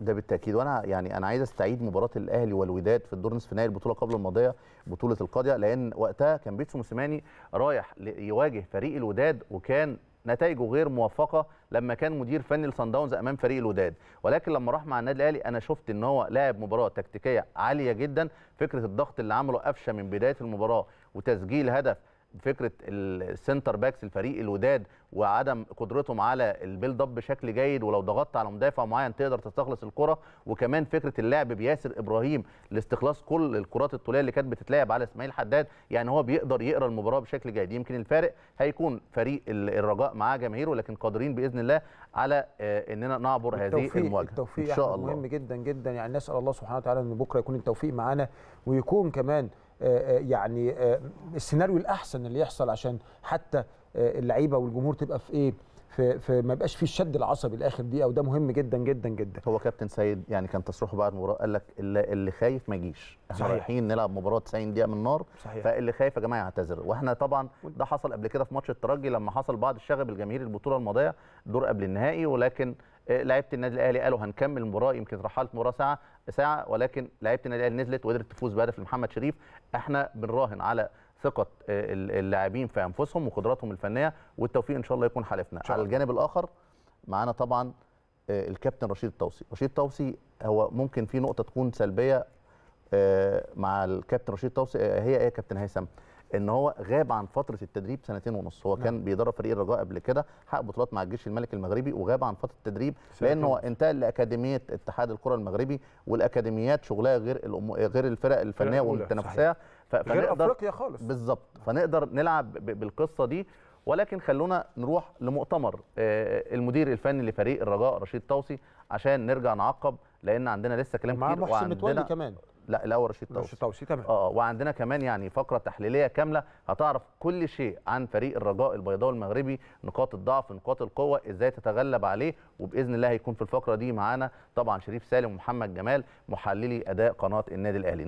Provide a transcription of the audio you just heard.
ده بالتاكيد وانا يعني انا عايز استعيد مباراه الاهلي والوداد في الدور نصف نهائي البطوله قبل الماضيه بطوله القاضيه لان وقتها كان بيتسو موسيماني رايح يواجه فريق الوداد وكان نتائجه غير موفقه لما كان مدير فني لصن داونز امام فريق الوداد ولكن لما راح مع النادي الاهلي انا شفت ان هو لعب مباراه تكتيكيه عاليه جدا فكره الضغط اللي عمله قفشه من بدايه المباراه وتسجيل هدف فكره السنتر باكس الفريق الوداد وعدم قدرتهم على البيلد اب بشكل جيد ولو ضغطت على مدافع معين تقدر تستخلص الكره وكمان فكره اللعب بياسر ابراهيم لاستخلاص كل الكرات الطوليه اللي كانت بتتلعب على اسماعيل حداد يعني هو بيقدر يقرا المباراه بشكل جيد يمكن الفارق هيكون فريق الرجاء معاه جماهيره لكن قادرين باذن الله على آه، اننا نعبر هذه المواجهه التوفيق ان شاء الله مهم جدا جدا يعني نسال الله سبحانه وتعالى ان بكره يكون التوفيق معانا ويكون كمان آه، آه، يعني آه، السيناريو الاحسن اللي يحصل عشان حتى اللعيبه والجمهور تبقى في ايه في, في ما يبقاش في الشد العصبي الاخر دقيقه وده مهم جدا جدا جدا هو كابتن سيد يعني كان تصريحه بعد المباراه قال لك اللي خايف ما يجيش احنا رايحين نلعب مباراه 90 دقيقه من النار صحيح. فاللي خايف يا جماعه يعتذر واحنا طبعا ده حصل قبل كده في ماتش الترجي لما حصل بعض الشغب الجماهيري البطوله الماضيه دور قبل النهائي ولكن آه، لعيبه النادي الاهلي قالوا هنكمل المباراه يمكن رحلت مباراه ساعه ساعه ولكن لعيبه النادي الاهلي نزلت وقدرت تفوز بهدف لمحمد شريف احنا بنراهن على ثقه آه، اللاعبين في انفسهم وقدراتهم الفنيه والتوفيق ان شاء الله يكون حالفنا على الجانب الاخر معانا طبعا آه، الكابتن رشيد التوصي رشيد التوصي هو ممكن في نقطه تكون سلبيه مع الكابتن رشيد التوصي هي ايه يا كابتن هيثم ان هو غاب عن فتره التدريب سنتين ونص هو نعم. كان بيدرب فريق الرجاء قبل كده حقق بطولات مع الجيش الملكي المغربي وغاب عن فتره التدريب لانه انتقل لاكاديميه اتحاد الكره المغربي والاكاديميات شغلها غير غير الفرق الفنيه والتنافسيه غير افريقيا خالص بالظبط فنقدر نلعب بالقصه دي ولكن خلونا نروح لمؤتمر آه، المدير الفني لفريق الرجاء رشيد طوسي عشان نرجع نعقب لان عندنا لسه كلام كتير وعندنا محسن متولي كمان لا الاول رشيد طوسي رشيد طوسي تمام اه وعندنا كمان يعني فقره تحليليه كامله هتعرف كل شيء عن فريق الرجاء البيضاوي المغربي نقاط الضعف نقاط القوه ازاي تتغلب عليه وباذن الله هيكون في الفقره دي معانا طبعا شريف سالم ومحمد جمال محللي اداء قناه النادي الاهلي